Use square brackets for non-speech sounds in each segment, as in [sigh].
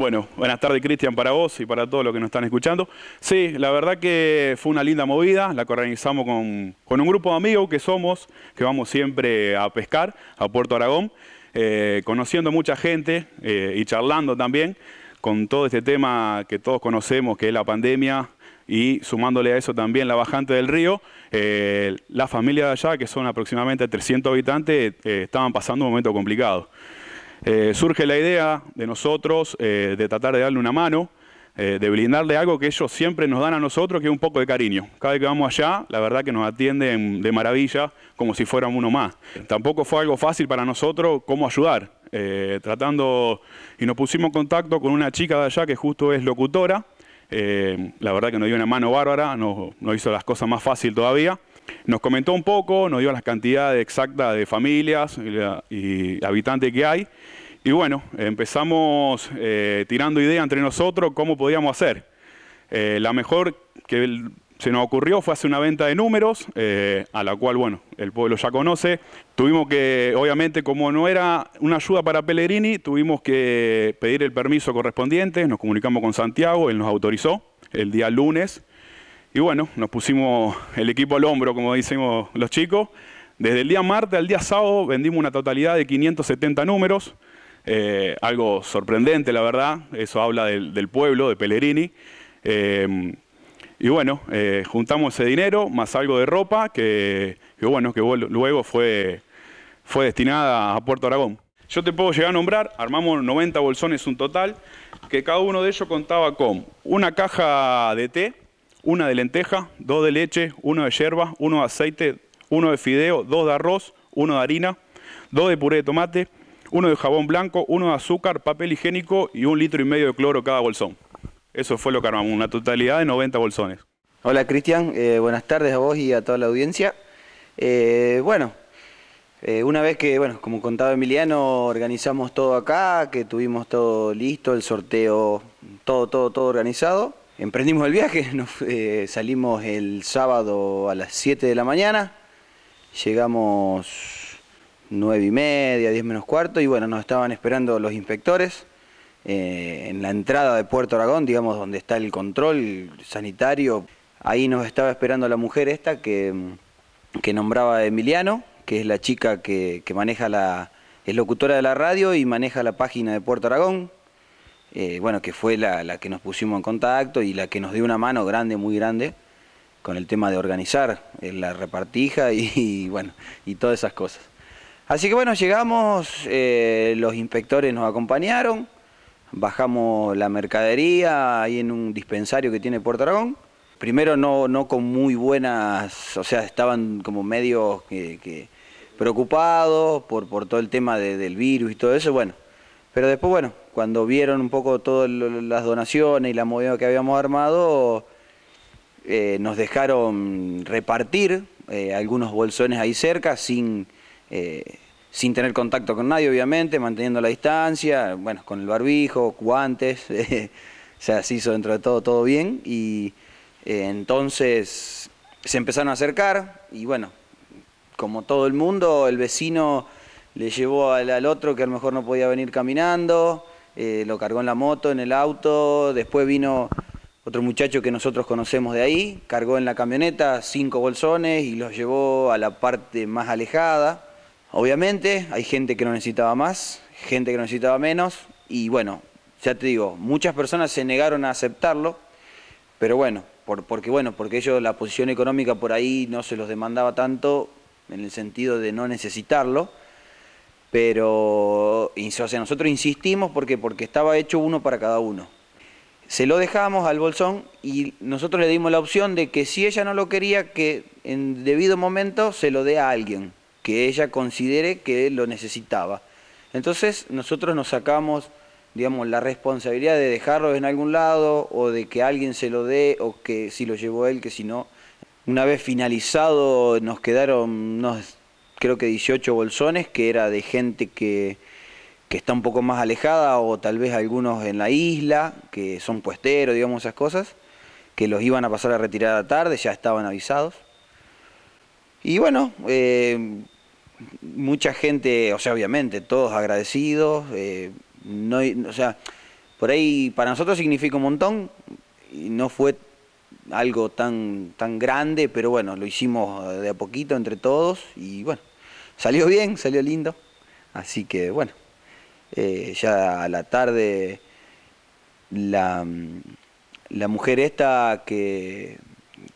Bueno, buenas tardes Cristian para vos y para todos los que nos están escuchando. Sí, la verdad que fue una linda movida, la que organizamos con, un grupo de amigos que somos, que vamos siempre a pescar a Puerto Aragón, eh, conociendo mucha gente eh, y charlando también con todo este tema que todos conocemos, que es la pandemia, y sumándole a eso también la bajante del río, eh, la familia de allá, que son aproximadamente 300 habitantes, estaban pasando un momento complicado. Eh, surge la idea de nosotros eh, de tratar de darle una mano, eh, de brindarle algo que ellos siempre nos dan a nosotros, que es un poco de cariño. Cada vez que vamos allá, la verdad que nos atienden de maravilla, como si fueran uno más. Tampoco fue algo fácil para nosotros cómo ayudar. tratando, y nos pusimos en contacto con una chica de allá que justo es locutora, eh, la verdad que nos dio una mano bárbara, nos, hizo las cosas más fácil todavía. Nos comentó un poco, nos dio las cantidades exactas de familias y, habitantes que hay. Y bueno, empezamos eh, tirando ideas entre nosotros cómo podíamos hacer. Eh, la mejor que se nos ocurrió fue hacer una venta de números, eh, a la cual, bueno, el pueblo ya conoce. Tuvimos que, obviamente, como no era una ayuda para Pellegrini, tuvimos que pedir el permiso correspondiente, nos comunicamos con Santiago, él nos autorizó el día lunes. Y bueno, nos pusimos el equipo al hombro, como decimos los chicos. Desde el día martes al día sábado vendimos una totalidad de 570 números, eh, algo sorprendente, la verdad, eso habla del, pueblo, de Pellegrini. Eh, y bueno, eh, juntamos ese dinero, más algo de ropa, que, bueno, que luego fue, fue destinada a Puerto Aragón. Yo te puedo llegar a nombrar, armamos 90 bolsones un total, que cada uno de ellos contaba con una caja de té, una de lenteja, dos de leche, uno de yerba, uno de aceite, uno de fideo, dos de arroz, uno de harina, dos de puré de tomate, uno de jabón blanco, uno de azúcar, papel higiénico y un litro y medio de cloro cada bolsón. Eso fue lo que armamos, una totalidad de 90 bolsones. Hola Cristian, eh, buenas tardes a vos y a toda la audiencia. Eh, bueno, eh, una vez que, bueno, como contaba Emiliano, organizamos todo acá, que tuvimos todo listo, el sorteo, todo, todo, todo organizado. Emprendimos el viaje, [laughs] nos, salimos el sábado a las 7 de la mañana, llegamos 9 y media, 10 menos cuarto, y bueno, nos estaban esperando los inspectores eh, en la entrada de Puerto Aragón, digamos, donde está el control sanitario. Ahí nos estaba esperando la mujer esta que, mm, que nombraba Emiliano, que es la chica que, que, maneja la, es locutora de la radio y maneja la página de Puerto Aragón. Eh, bueno, que fue la, que nos pusimos en contacto y la que nos dio una mano grande, muy grande con el tema de organizar eh, la repartija [laughs] y, bueno y todas esas cosas. Así que bueno, llegamos, los inspectores nos acompañaron, bajamos la mercadería ahí en un dispensario que tiene Puerto Aragón. Primero no, no con muy buenas, o sea, estaban como medio preocupados por, por todo el tema del virus y todo eso, bueno. Pero después, bueno, cuando vieron un poco todas las donaciones y la movida que habíamos armado, eh, nos dejaron repartir eh, algunos bolsones ahí cerca sin... Eh, sin tener contacto con nadie, obviamente, manteniendo la distancia, bueno, con el barbijo, guantes, [laughs] eh, o sea, se hizo dentro de todo todo bien y eh, entonces se empezaron a acercar y bueno, como todo el mundo, el vecino le llevó al, otro que a lo mejor no podía venir caminando, eh, lo cargó en la moto, en el auto, después vino otro muchacho que nosotros conocemos de ahí, cargó en la camioneta cinco bolsones y los llevó a la parte más alejada Obviamente hay gente que no necesitaba más, gente que no necesitaba menos y bueno, ya te digo, muchas personas se negaron a aceptarlo, pero bueno, porque bueno, porque ellos la posición económica por ahí no se los demandaba tanto en el sentido de no necesitarlo, pero nosotros insistimos porque porque estaba hecho uno para cada uno. Se lo dejamos al bolsón y nosotros le dimos la opción de que si ella no lo quería, que en debido momento se lo dé a alguien que ella considere que lo necesitaba. Entonces nosotros nos sacamos, digamos, la responsabilidad de dejarlo en algún lado o de que alguien se lo dé o que si lo llevó él, que si no. Una vez finalizado nos quedaron unos, creo que 18 bolsones, que era de gente que, que está un poco más alejada o tal vez algunos en la isla, que son puesteros, digamos, esas cosas, que los iban a pasar a retirar a tarde, ya estaban avisados. Y bueno, eh, mucha gente, o sea, obviamente, todos agradecidos. Eh, no, o sea, por ahí para nosotros significa un montón y no fue algo tan, tan grande, pero bueno, lo hicimos de a poquito entre todos y bueno, salió bien, salió lindo. Así que bueno, eh, ya a la tarde la, la mujer esta que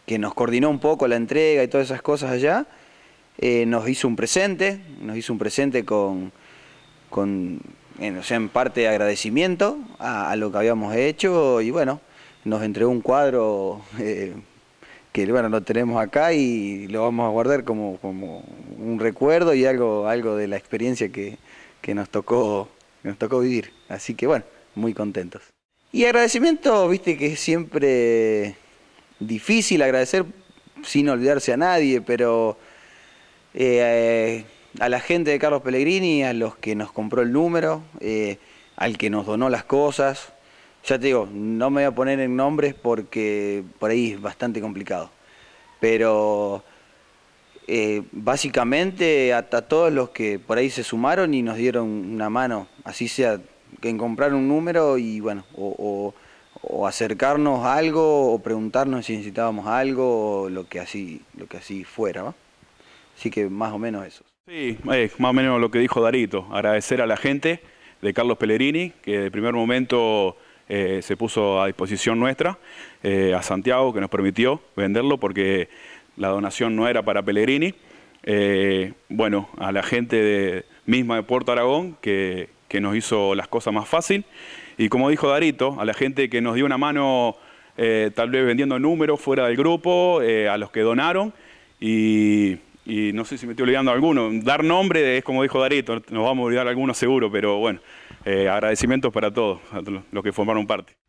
que nos coordinó un poco la entrega y todas esas cosas allá, eh, nos hizo un presente, nos hizo un presente con, con en, eh, o sea, en parte de agradecimiento a, lo que habíamos hecho y bueno, nos entregó un cuadro eh, que bueno, lo tenemos acá y lo vamos a guardar como, como un recuerdo y algo, algo de la experiencia que, nos tocó, que nos tocó vivir. Así que bueno, muy contentos. Y agradecimiento, viste que siempre difícil agradecer sin olvidarse a nadie, pero eh, a la gente de Carlos Pellegrini, a los que nos compró el número, eh, al que nos donó las cosas. Ya te digo, no me voy a poner en nombres porque por ahí es bastante complicado. Pero eh, básicamente a, todos los que por ahí se sumaron y nos dieron una mano, así sea en comprar un número y bueno, o o acercarnos a algo o preguntarnos si necesitábamos algo o lo que así, lo que así fuera. ¿va? Así que más o menos eso. Sí, eh, más o menos lo que dijo Darito, agradecer a la gente de Carlos Pellerini, que de primer momento eh, se puso a disposición nuestra, eh, a Santiago, que nos permitió venderlo porque la donación no era para Pellerini, bueno, a la gente misma de Puerto Aragón, que, que nos hizo las cosas más fácil. Y como dijo Darito, a la gente que nos dio una mano, eh, tal vez vendiendo números fuera del grupo, eh, a los que donaron. Y, no sé si me estoy olvidando alguno. Dar nombre es como dijo Darito, nos vamos a olvidar alguno seguro, pero bueno, eh, agradecimientos para todos, los que formaron parte.